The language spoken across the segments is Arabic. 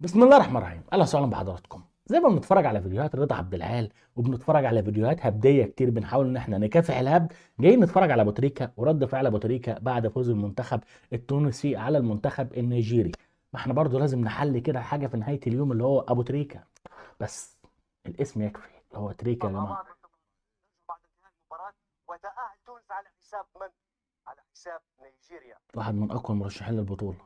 بسم الله الرحمن الرحيم اهلا وسهلا بحضراتكم زي ما بنتفرج على فيديوهات رضا عبد العال وبنتفرج على فيديوهات هبديه كتير بنحاول ان احنا نكافح الهبد جايين نتفرج على بوتريكا ورد فعل بوتريكا بعد فوز المنتخب التونسي على المنتخب النيجيري ما احنا برضو لازم نحل كده حاجه في نهايه اليوم اللي هو ابو تريكا بس الاسم يكفي اللي هو تريكا يا جماعه على حساب من على حساب نيجيريا واحد من اقوى المرشحين للبطوله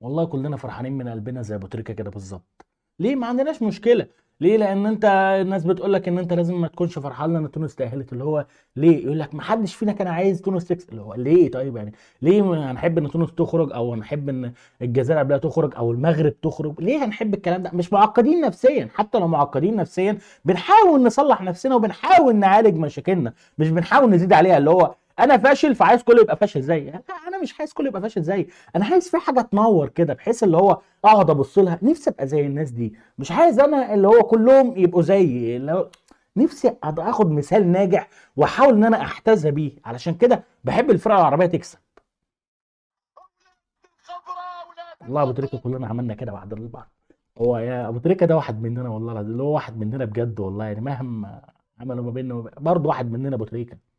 والله كلنا فرحانين من قلبنا زي ابو تريكه كده بالظبط ليه ما عندناش مشكله ليه لان انت الناس بتقول لك ان انت لازم ما تكونش فرحان لان تونس تاهلت اللي هو ليه يقول لك ما حدش فينا كان عايز تونس تكسب اللي هو ليه طيب يعني ليه هنحب ان تونس تخرج او هنحب ان الجزائر قبلها تخرج او المغرب تخرج ليه هنحب الكلام ده مش معقدين نفسيا حتى لو معقدين نفسيا بنحاول نصلح نفسنا وبنحاول نعالج مشاكلنا مش بنحاول نزيد عليها اللي هو انا فاشل فعايز كله يبقى فاشل زيي انا مش عايز كله يبقى فاشل زيي انا عايز في حاجه تنور كده بحيث اللي هو اقعد ابص لها نفسي ابقى زي الناس دي مش عايز انا اللي هو كلهم يبقوا زيي اللي هو نفسي اخد مثال ناجح واحاول ان انا احتذى بيه علشان كده بحب الفرقه العربيه تكسب والله ابو تريكه كلنا عملنا كده بعد البعض هو يا ابو تريكه ده واحد مننا والله العظيم اللي هو واحد مننا بجد والله يعني مهما عملوا ما بيننا برضه واحد مننا ابو تريكه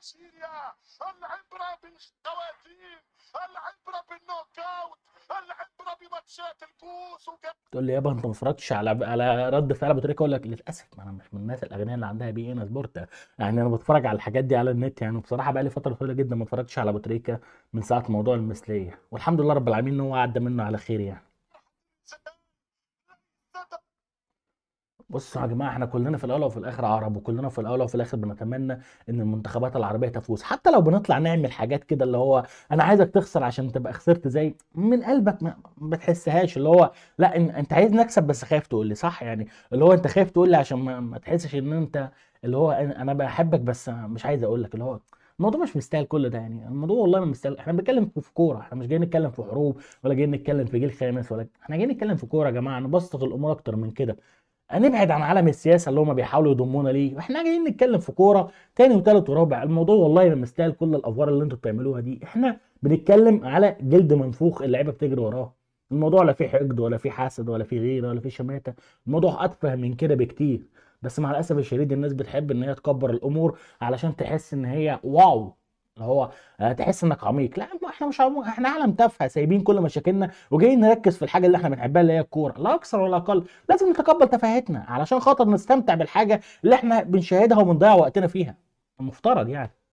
سوريا العبرة بالخواتيم العبرة بالنوكاوت العبرة بماتشات الكوس تقول لي يابا انت ما اتفرجتش على على رد فعل ابو تريكه اقول لك للاسف ما انا مش من الناس الاغنياء اللي عندها بي ان سبورت يعني انا بتفرج على الحاجات دي على النت يعني بصراحه بقى لي فتره طويله جدا ما اتفرجتش على ابو تريكه من ساعه موضوع المثليه والحمد لله رب العالمين ان هو عدى منه على خير يعني بصوا يا جماعه احنا كلنا في الاول وفي الاخر عرب وكلنا في الاول وفي الاخر بنتمنى ان المنتخبات العربيه تفوز حتى لو بنطلع نعمل حاجات كده اللي هو انا عايزك تخسر عشان تبقى خسرت زي من قلبك ما بتحسهاش اللي هو لا انت عايز نكسب بس خايف تقول لي صح يعني اللي هو انت خايف تقول لي عشان ما, ما تحسش ان انت اللي هو انا بحبك بس مش عايز اقول لك اللي هو الموضوع مش مستاهل كل ده يعني الموضوع والله ما مستاهل احنا بنتكلم في كوره احنا مش جايين نتكلم في حروب ولا جايين نتكلم في جيل خامس ولا احنا جايين نتكلم في كوره يا جماعه نبسط الامور اكتر من كده هنبعد عن عالم السياسه اللي هم بيحاولوا يضمونا ليه احنا جايين نتكلم في كوره تاني وتالت ورابع الموضوع والله ما مستاهل كل الافوار اللي انتوا بتعملوها دي احنا بنتكلم على جلد منفوخ اللعيبه بتجري وراه الموضوع لا فيه حقد ولا فيه حسد ولا فيه غيره ولا فيه شماته الموضوع اتفه من كده بكتير بس مع الاسف الشديد الناس بتحب ان هي تكبر الامور علشان تحس ان هي واو اللي هو آه، تحس انك عميق لا احنا مش عميق احنا عالم تافهه سايبين كل مشاكلنا وجايين نركز في الحاجه اللي احنا بنحبها اللي هي الكوره لا اكثر ولا اقل لازم نتقبل تفاهتنا علشان خاطر نستمتع بالحاجه اللي احنا بنشاهدها وبنضيع وقتنا فيها المفترض يعني